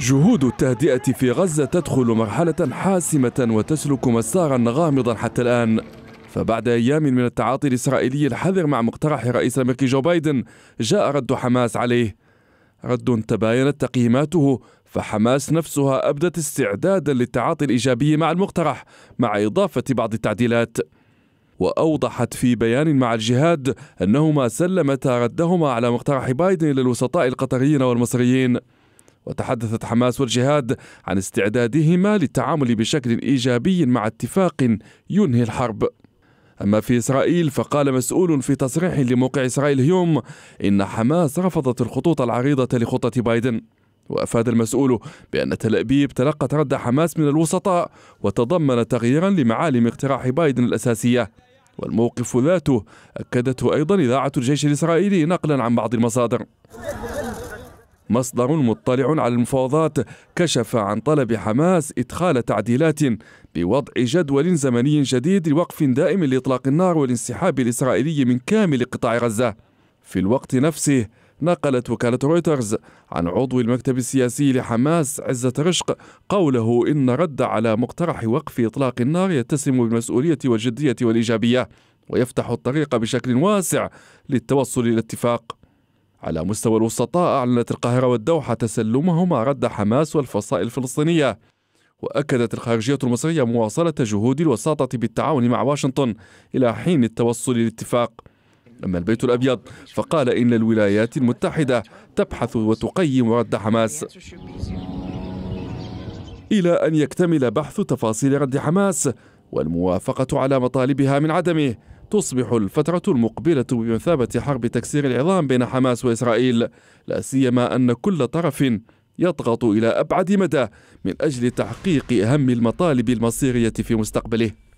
جهود التهدئة في غزة تدخل مرحلة حاسمة وتسلك مسارا غامضا حتى الآن فبعد أيام من التعاطي الإسرائيلي الحذر مع مقترح رئيس الأمريكي جو بايدن جاء رد حماس عليه رد تباينت تقييماته فحماس نفسها أبدت استعدادا للتعاطي الإيجابي مع المقترح مع إضافة بعض التعديلات وأوضحت في بيان مع الجهاد أنهما سلمتا ردهما على مقترح بايدن للوسطاء القطريين والمصريين وتحدثت حماس والجهاد عن استعدادهما للتعامل بشكل إيجابي مع اتفاق ينهي الحرب أما في إسرائيل فقال مسؤول في تصريح لموقع إسرائيل هيوم إن حماس رفضت الخطوط العريضة لخطة بايدن وأفاد المسؤول بأن تل أبيب تلقت رد حماس من الوسطاء وتضمن تغييرا لمعالم اقتراح بايدن الأساسية والموقف ذاته أكدته أيضا إذاعة الجيش الإسرائيلي نقلا عن بعض المصادر مصدر مطلع على المفاوضات كشف عن طلب حماس إدخال تعديلات بوضع جدول زمني جديد لوقف دائم لإطلاق النار والانسحاب الإسرائيلي من كامل قطاع غزة في الوقت نفسه نقلت وكالة رويترز عن عضو المكتب السياسي لحماس عزة رشق قوله إن رد على مقترح وقف إطلاق النار يتسم بالمسؤولية والجدية والإيجابية ويفتح الطريق بشكل واسع للتوصل إلى اتفاق على مستوى الوسطاء أعلنت القاهرة والدوحة تسلمهما رد حماس والفصائل الفلسطينية وأكدت الخارجية المصرية مواصلة جهود الوساطة بالتعاون مع واشنطن إلى حين التوصل للاتفاق أما البيت الأبيض فقال إن الولايات المتحدة تبحث وتقيم رد حماس إلى أن يكتمل بحث تفاصيل رد حماس والموافقة على مطالبها من عدمه تصبح الفترة المقبلة بمثابة حرب تكسير العظام بين حماس وإسرائيل لا سيما أن كل طرف يضغط إلى أبعد مدى من أجل تحقيق أهم المطالب المصيرية في مستقبله